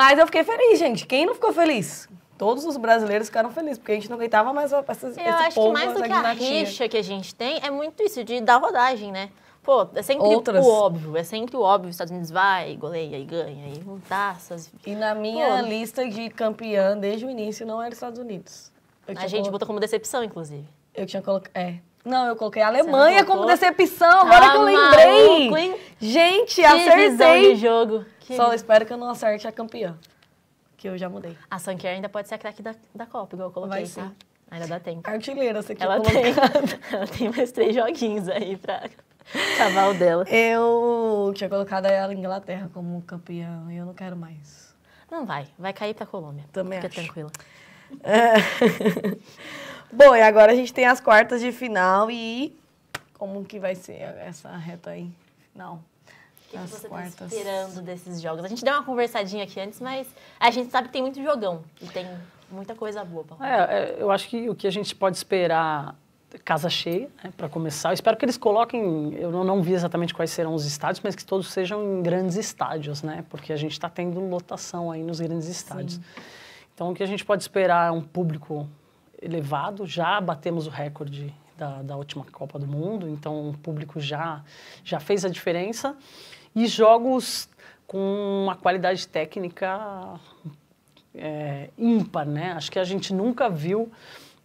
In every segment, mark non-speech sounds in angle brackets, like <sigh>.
Mas eu fiquei feliz, gente. Quem não ficou feliz? Todos os brasileiros ficaram felizes, porque a gente não aguentava mais essas, eu esse acho que mais do que a rixa que a gente tem é muito isso, de dar rodagem, né? Pô, é sempre Outras. o óbvio, é sempre o óbvio. Os Estados Unidos vai, goleia e ganha, e não taças. E na minha Pô, lista de campeã desde o início não era os Estados Unidos. Eu a gente colo... botou como decepção, inclusive. Eu tinha colocado. É, não, eu coloquei a Alemanha como decepção, agora ah, que eu tá lembrei. Maluco, Gente, que acertei. de jogo. Que... Só espero que eu não acerte a campeã, que eu já mudei. A Sanquier ainda pode ser a craque da, da Copa, igual eu coloquei, Vai sim. tá? Ainda dá tempo. Artilheira, você quer ela tem, <laughs> ela tem mais três joguinhos aí pra acabar <laughs> o dela. Eu tinha colocado a Inglaterra como campeã e eu não quero mais. Não vai, vai cair pra Colômbia. Também Fica acho. tranquila. <laughs> Bom, e agora a gente tem as quartas de final e como que vai ser essa reta aí? Não. O que, que você tá quartas. tá esperando desses jogos? A gente deu uma conversadinha aqui antes, mas a gente sabe que tem muito jogão e tem muita coisa boa. Pra é, é, eu acho que o que a gente pode esperar casa cheia né, para começar. Eu espero que eles coloquem, eu não, não, vi exatamente quais serão os estádios, mas que todos sejam em grandes estádios, né? Porque a gente está tendo lotação aí nos grandes estádios. Sim. Então, o que a gente pode esperar é um público elevado. Já batemos o recorde da, da última Copa do Mundo, então o público já, já fez a diferença. E jogos com uma qualidade técnica é, ímpar, né? Acho que a gente nunca viu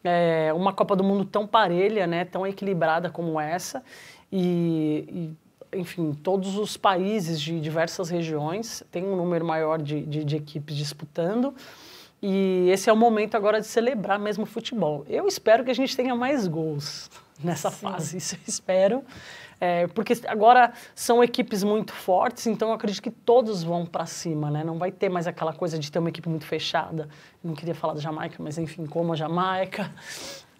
é, uma Copa do Mundo tão parelha, né? Tão equilibrada como essa. E, e enfim, todos os países de diversas regiões têm um número maior de, de, de equipes disputando. E esse é o momento agora de celebrar mesmo o futebol. Eu espero que a gente tenha mais gols nessa Sim. fase, <laughs> isso eu espero. É, porque agora são equipes muito fortes, então eu acredito que todos vão para cima, né? Não vai ter mais aquela coisa de ter uma equipe muito fechada. não queria falar da Jamaica, mas enfim, como a Jamaica.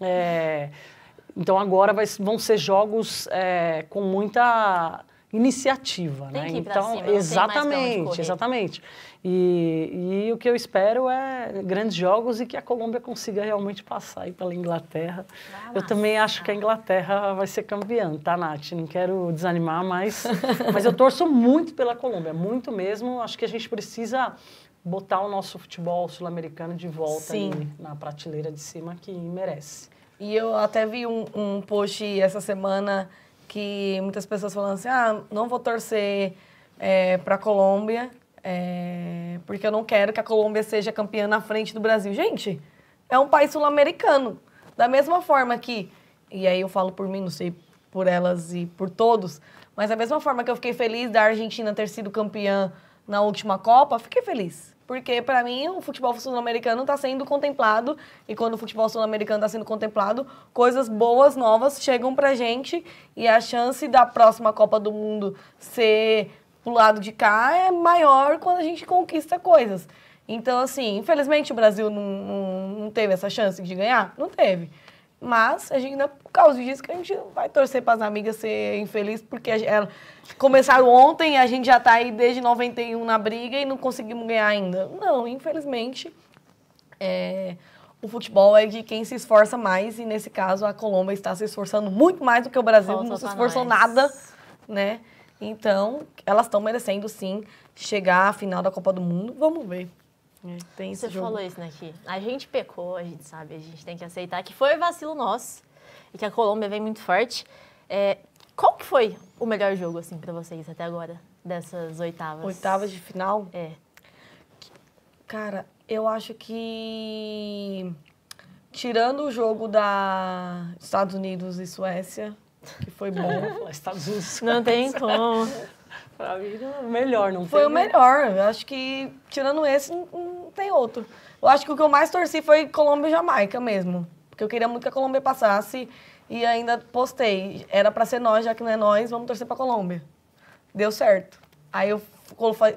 É, então agora vai, vão ser jogos é, com muita iniciativa, tem né? Que ir então, cima, exatamente, exatamente. E, e, o que eu espero é grandes jogos e que a Colômbia consiga realmente passar aí pela Inglaterra. Ah, eu também acho que a Inglaterra vai ser campeã, tá, Nath? Não quero desanimar, mas, <laughs> mas eu torço muito pela Colômbia, muito mesmo. Acho que a gente precisa botar o nosso futebol sul-americano de volta na prateleira de cima que merece. E eu até vi um, um post essa semana que muitas pessoas falam assim, ah, não vou torcer é, eh, para a Colômbia, é, porque eu não quero que a Colômbia seja campeã na frente do Brasil. Gente, é um país sul-americano. Da mesma forma que, e aí eu falo por mim, não sei por elas e por todos, mas da mesma forma que eu fiquei feliz da Argentina ter sido campeã na última Copa, fiquei feliz. Porque, para mim, o futebol sul-americano está sendo contemplado, e quando o futebol sul-americano está sendo contemplado, coisas boas, novas chegam para gente, e a chance da próxima Copa do Mundo ser pro lado de cá é maior quando a gente conquista coisas. Então, assim, infelizmente o Brasil não, não, não teve essa chance de ganhar? Não teve. Mas a gente não é por causa disso que a gente vai torcer para as amigas ser infeliz, porque é, começaram ontem e a gente já está aí desde 91 na briga e não conseguimos ganhar ainda. Não, infelizmente, é, o futebol é de quem se esforça mais e nesse caso a Colômbia está se esforçando muito mais do que o Brasil, não se esforçou nós. nada, né? Então, elas estão merecendo sim chegar à final da Copa do Mundo. Vamos ver. É, tem Você jogo. falou isso, né, que a gente pecou, a gente sabe, a gente tem que aceitar que foi vacilo nosso e que a Colômbia vem muito forte. É, qual que foi o melhor jogo, assim, para vocês até agora, dessas oitavas? Oitavas de final? É. Cara, eu acho que tirando o jogo da Estados Unidos e Suécia, que foi bom. <laughs> Estados Unidos. Não tem como. <laughs> pra mim, é melhor, não foi? Foi o melhor. Eu acho que tirando esse, não, tem outro. Eu acho que o que eu mais torci foi Colômbia e Jamaica mesmo. Porque eu queria muito que a Colômbia passasse e ainda postei. Era para ser nós, já que não é nós, vamos torcer pra Colômbia. Deu certo. Aí eu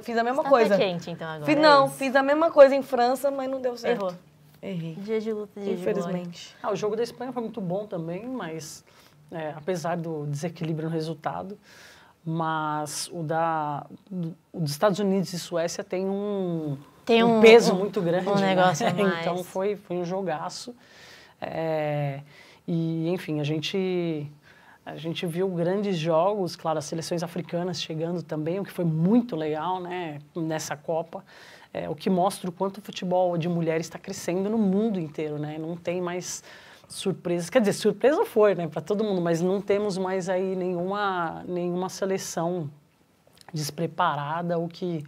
fiz a mesma tá coisa. Tá quente, então, agora. Fiz, é não, fiz a mesma coisa em França, mas não deu certo. Errou. Errei. Dia de luta, dia Infelizmente. De ah, o jogo da Espanha foi muito bom também, mas é, apesar do desequilíbrio no resultado, mas o da o dos Estados Unidos e Suécia tem um tem um, um peso um, muito grande. Um né? negócio <laughs> né? mais. Então foi, foi um jogaço. É, e, enfim, a gente, a gente viu grandes jogos, claro, as seleções africanas chegando também, o que foi muito legal né, nessa Copa. É, o que mostra o quanto o futebol de mulheres está crescendo no mundo inteiro, né? Não tem mais surpresas. Quer dizer, surpresa foi, né, para todo mundo, mas não temos mais aí nenhuma, nenhuma seleção despreparada ou que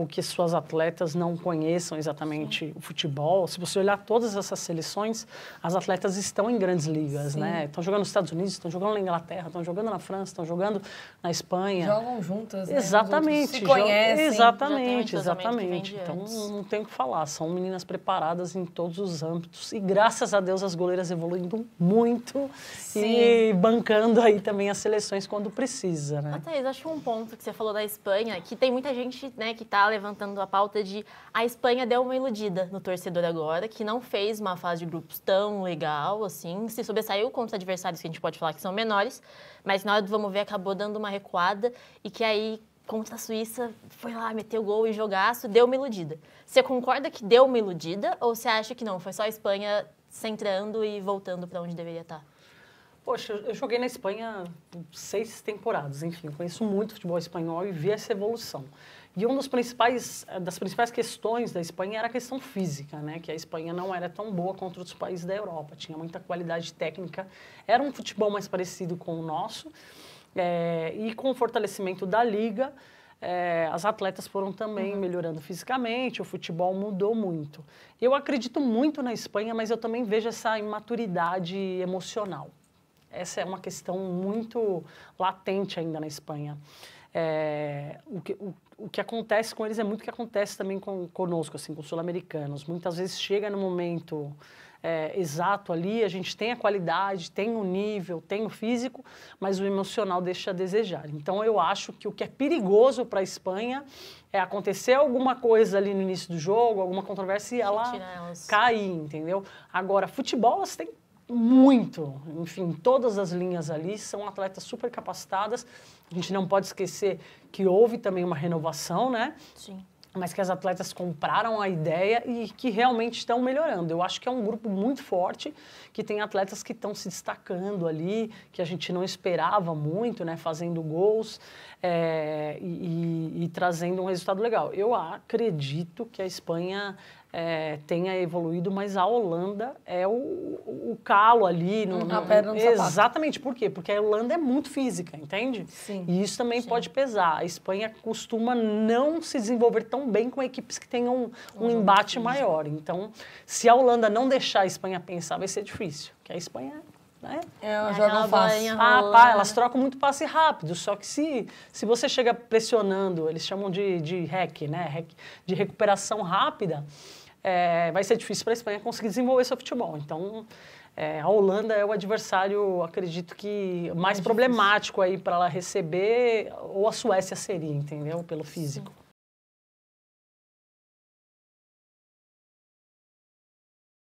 ou que suas atletas não conheçam exatamente Sim. o futebol. Se você olhar todas essas seleções, as atletas estão em grandes ligas, né? Sim. né? Estão jogando nos Estados Unidos, estão jogando na Inglaterra, estão jogando na França, estão jogando na Espanha. Jogam juntas, né? Exatamente. Se conhecem. Exatamente, exatamente. Então, não tem o que falar. São meninas preparadas em todos os âmbitos. E graças a Deus, as goleiras evoluindo muito Sim. e bancando aí também as seleções quando precisa, né? Ah, Thaís, acho um ponto que você falou da Espanha, que tem muita gente, né, que está levantando a pauta de a Espanha deu uma iludida no torcedor agora, que não fez uma fase de grupos tão legal assim, se sobressaiu contra os adversários que a gente pode falar que são menores, mas na hora do vamos ver acabou dando uma recuada e que aí contra a Suíça foi lá, meteu gol e jogaço, deu uma iludida. Você concorda que deu uma iludida ou você acha que não, foi só a Espanha centrando e voltando para onde deveria estar? Tá? Poxa, eu joguei na Espanha seis temporadas, enfim, conheço muito futebol espanhol e vi essa evolução. E uma das principais, eh, das principais questões da Espanha era a questão física, né? que a Espanha não era tão boa contra outros países da Europa, tinha muita qualidade técnica, era um futebol mais parecido com o nosso, é, e com o fortalecimento da liga, é, as atletas foram também uhum. melhorando fisicamente, o futebol mudou muito. Eu acredito muito na Espanha, mas eu também vejo essa imaturidade emocional. Essa é uma questão muito latente ainda na Espanha. É, o, que, o o que acontece com eles é muito o que acontece também com, conosco, assim, com sul-americanos. Muitas vezes chega no momento é, exato ali, a gente tem a qualidade, tem o nível, tem o físico, mas o emocional deixa a desejar. Então eu acho que o que é perigoso para a Espanha é acontecer alguma coisa ali no início do jogo, alguma controvérsia e ela cair, entendeu? Agora, futebol, você tem muito, enfim, todas as linhas ali são atletas super capacitadas. A gente não pode esquecer que houve também uma renovação, né? Sim. Mas que as atletas compraram a ideia e que realmente estão melhorando. Eu acho que é um grupo muito forte, que tem atletas que estão se destacando ali, que a gente não esperava muito, né? Fazendo gols é, e, e, e trazendo um resultado legal. Eu acredito que a Espanha é, tenha evoluído, mas a Holanda é o, o calo ali. No, uhum. A pedra no Exatamente. Sapato. Por quê? Porque a Holanda é muito física, entende? Sim. E isso também Sim. pode pesar. A Espanha costuma não se desenvolver tão bem com equipes que tenham um, um embate maior. Então, se a Holanda não deixar a Espanha pensar, vai ser difícil. Porque a Espanha né? É, é não passe. Ah, pá, né? elas trocam muito passe rápido, só que se, se você chega pressionando, eles chamam de, de hack, né? Hack, de recuperação rápida, é, vai ser difícil para a Espanha conseguir desenvolver seu futebol. Então, é, a Holanda é o adversário, acredito que mais é problemático aí para ela receber, ou a Suécia seria, entendeu? Pelo físico.